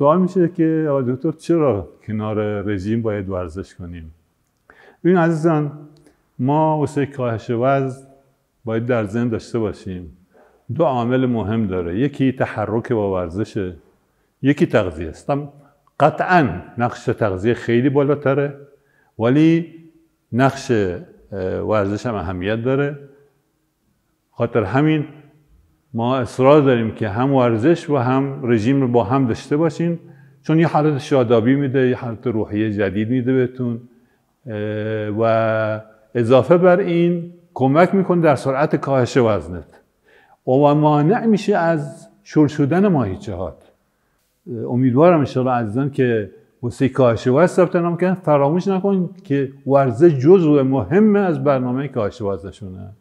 سوال میشه که آقای دکتر چرا کنار رژیم باید ورزش کنیم این عزیزان ما واسه کاهش وزن باید در ذهن داشته باشیم دو عامل مهم داره یکی تحرک با ورزشه یکی تغذیه است قطعا نقش تغذیه خیلی بالاتره ولی نقش ورزش هم اهمیت داره خاطر همین ما اصرار داریم که هم ورزش و هم رژیم رو با هم داشته باشین چون یه حالت شادابی میده یه حالت روحیه جدید میده بهتون و اضافه بر این کمک میکنه در سرعت کاهش وزنت و مانع میشه از شل شدن هات. امیدوارم انشاءالله عزیزان که وسی کاهش وزن ثبت نام فراموش نکن که ورزش جزء مهم از برنامه کاهش وزنشونه